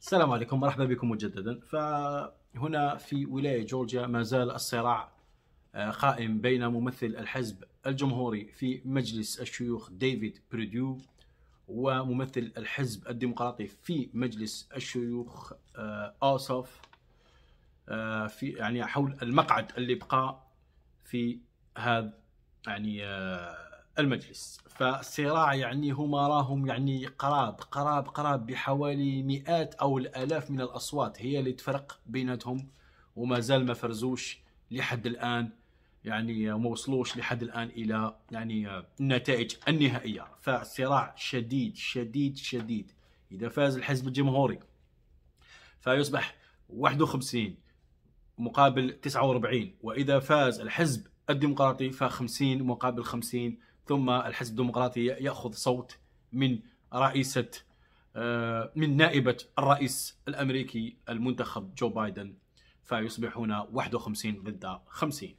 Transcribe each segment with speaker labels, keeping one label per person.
Speaker 1: السلام عليكم مرحبا بكم مجددا فهنا في ولاية جورجيا ما زال الصراع آه، قائم بين ممثل الحزب الجمهوري في مجلس الشيوخ ديفيد بريديو وممثل الحزب الديمقراطي في مجلس الشيوخ اوسوف آه، آه، في يعني حول المقعد اللي بقى في هذا يعني المجلس فالصراع يعني هما راهم يعني قراب قراب قراب بحوالي مئات أو الآلاف من الأصوات هي اللي تفرق بيناتهم وما زال ما فرزوش لحد الآن يعني ما وصلوش لحد الآن إلى يعني النتائج النهائية فصراع شديد شديد شديد إذا فاز الحزب الجمهوري فيصبح 51 مقابل 49 وإذا فاز الحزب الديمقراطي ف50 مقابل 50 ثم الحزب الديمقراطي ياخذ صوت من رئيسه آه، من نائبه الرئيس الامريكي المنتخب جو بايدن فيصبحون 51 ضد 50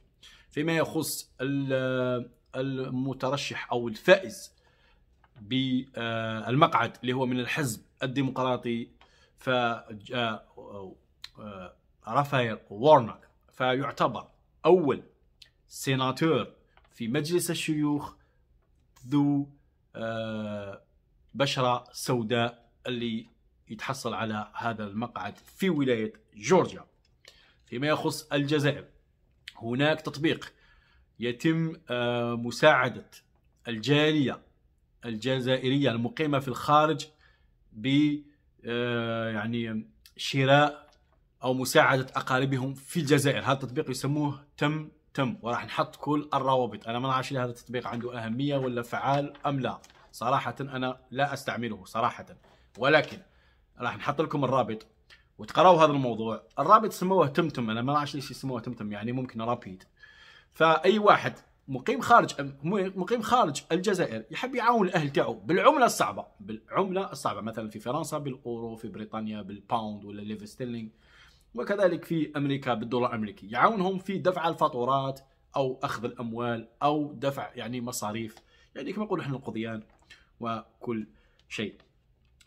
Speaker 1: فيما يخص آه، المترشح او الفائز بالمقعد اللي هو من الحزب الديمقراطي ف آه، رافائيل وورنر فيعتبر اول سيناتور في مجلس الشيوخ ذو آه، بشره سوداء اللي يتحصل على هذا المقعد في ولايه جورجيا. فيما يخص الجزائر هناك تطبيق يتم آه، مساعده الجاليه الجزائريه المقيمه في الخارج ب آه، يعني شراء او مساعده اقاربهم في الجزائر، هذا التطبيق يسموه تم تم وراح نحط كل الروابط انا ما اعرف هذا التطبيق عنده اهميه ولا فعال ام لا صراحه انا لا استعمله صراحه ولكن راح نحط لكم الرابط وتقراوا هذا الموضوع الرابط سموه تمتم انا ما اعرف ليش يسموه تمتم يعني ممكن رابيد فاي واحد مقيم خارج مقيم خارج الجزائر يحب يعاون الاهل تاعو بالعمله الصعبه بالعمله الصعبه مثلا في فرنسا بالاورو في بريطانيا بالباوند ولا ليفستيلينغ وكذلك في امريكا بالدولار الامريكي يعاونهم في دفع الفاتورات او اخذ الاموال او دفع يعني مصاريف يعني كما نقول نحن القضيان وكل شيء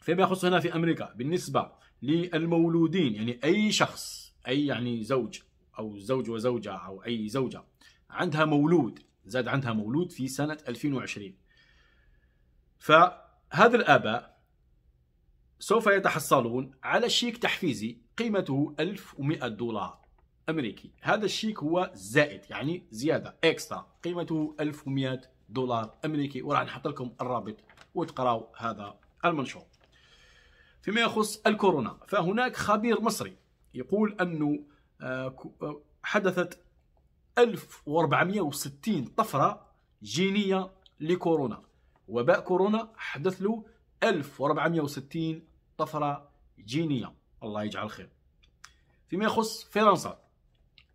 Speaker 1: فيما يخص هنا في امريكا بالنسبه للمولودين يعني اي شخص اي يعني زوج او زوج وزوجه او اي زوجه عندها مولود زاد عندها مولود في سنه 2020 فهذا الاباء سوف يتحصلون على شيك تحفيزي قيمته 1100 دولار أمريكي هذا الشيك هو زائد يعني زيادة إكسترا قيمته 1100 دولار أمريكي وراح نحط لكم الرابط وتقراوا هذا المنشور فيما يخص الكورونا فهناك خبير مصري يقول أنه آه، آه، حدثت 1460 طفرة جينية لكورونا وباء كورونا حدث له 1460 طفرة جينية الله يجعل خير فيما يخص فرنسا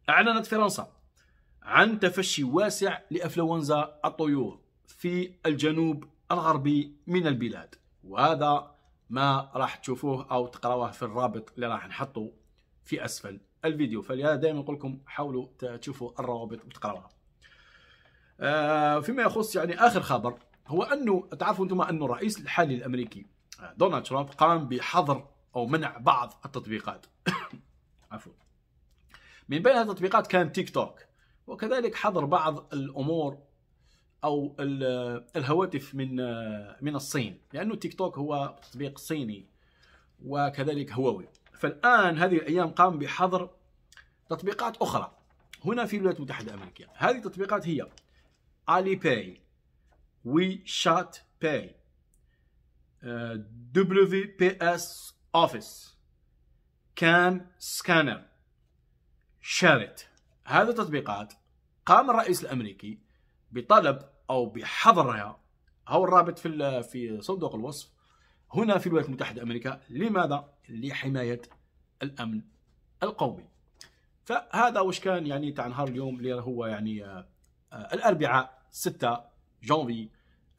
Speaker 1: أعلنت فرنسا عن تفشي واسع لأفلونزا الطيور في الجنوب الغربي من البلاد وهذا ما راح تشوفوه أو تقراوه في الرابط اللي راح نحطه في أسفل الفيديو فلهذا دائما أقول لكم حاولوا تشوفوا الروابط وتقراوها آه، فيما يخص يعني آخر خبر هو انه تعرفوا انتم انه الرئيس الحالي الامريكي آه، دونالد ترامب قام بحظر او منع بعض التطبيقات عفوا من بين هذه التطبيقات كان تيك توك وكذلك حظر بعض الامور او آه، الهواتف من آه، من الصين لانه تيك توك هو تطبيق صيني وكذلك هواوي فالان هذه الايام قام بحظر تطبيقات اخرى هنا في الولايات المتحده الامريكيه هذه التطبيقات هي علي باي We Shot Pay euh, WPS Office كان سكانر شارت هذه التطبيقات قام الرئيس الامريكي بطلب او بحظرها هو الرابط في في صندوق الوصف هنا في الولايات المتحده الامريكيه لماذا؟ لحمايه الامن القومي. فهذا واش كان يعني تاع نهار اليوم اللي هو يعني آه، آه، الاربعاء 6 جانفي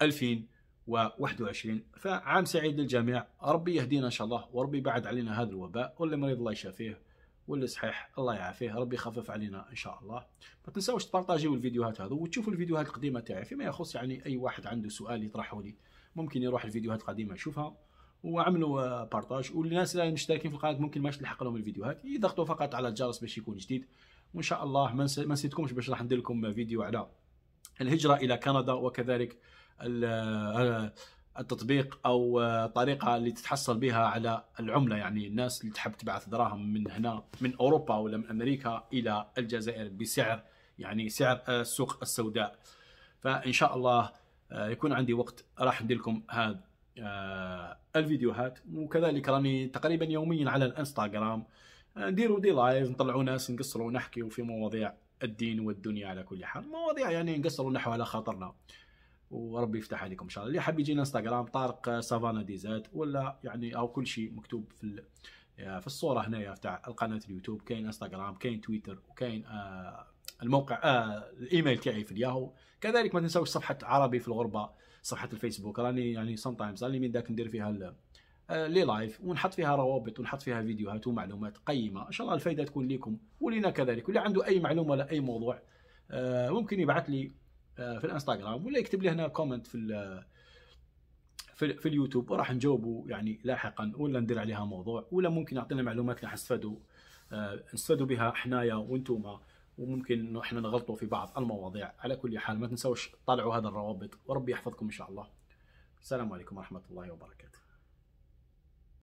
Speaker 1: 2021 فعام سعيد للجميع ربي يهدينا ان شاء الله وربي يبعد علينا هذا الوباء واللي مريض الله يشافيه واللي صحيح الله يعافيه ربي يخفف علينا ان شاء الله ما تنساوش تبارطاجيو الفيديوهات هذو وتشوفوا الفيديوهات القديمه تاعي فيما يخص يعني اي واحد عنده سؤال يطرحه لي ممكن يروح الفيديوهات القديمه يشوفها وعملوا بارطاج والناس اللي مشتركين في القناه ممكن ما تلحق لهم الفيديوهات يضغطوا فقط على الجرس باش يكون جديد وان شاء الله ما نسيتكمش باش راح ندير لكم فيديو على الهجره الى كندا وكذلك آه، التطبيق او الطريقه آه، اللي تتحصل بها على العمله يعني الناس اللي تحب تبعث دراهم من هنا من اوروبا ولا من امريكا الى الجزائر بسعر يعني سعر السوق السوداء فان شاء الله آه، يكون عندي وقت راح ندير لكم هذا الفيديوهات وكذلك راني تقريبا يوميا على الانستغرام نديروا دي لايف نطلعوا ناس نقصروا ونحكي في مواضيع الدين والدنيا على كل حال مواضيع يعني نقصروا نحو على خاطرنا وربي يفتح عليكم ان شاء الله اللي حاب يجينا انستغرام طارق آه، سافانا ديزات ولا يعني او كل شيء مكتوب في ال... آه، في الصوره هنايا تاع القناه اليوتيوب كاين انستغرام كاين تويتر وكاين آه الموقع آه الايميل تاعي في الياهو كذلك ما تنساوش صفحه عربي في الغربه صفحه الفيسبوك راني يعني سام تايمز راني من ذاك ندير فيها آه، لي لايف ونحط فيها روابط ونحط فيها فيديوهات ومعلومات قيمه ان شاء الله الفائده تكون لكم ولنا كذلك واللي عنده اي معلومه ولا اي موضوع ممكن يبعث لي آه، في الانستغرام ولا يكتب لي هنا كومنت في في, في اليوتيوب وراح نجاوبه يعني لاحقا ولا ندير عليها موضوع ولا ممكن يعطينا معلومات راح نستفادوا آه، نستفادوا بها حنايا وانتم وممكن انه احنا نغلطوا في بعض المواضيع على كل حال ما تنساوش تطلعوا هذا الروابط وربي يحفظكم ان شاء الله السلام عليكم ورحمه الله وبركاته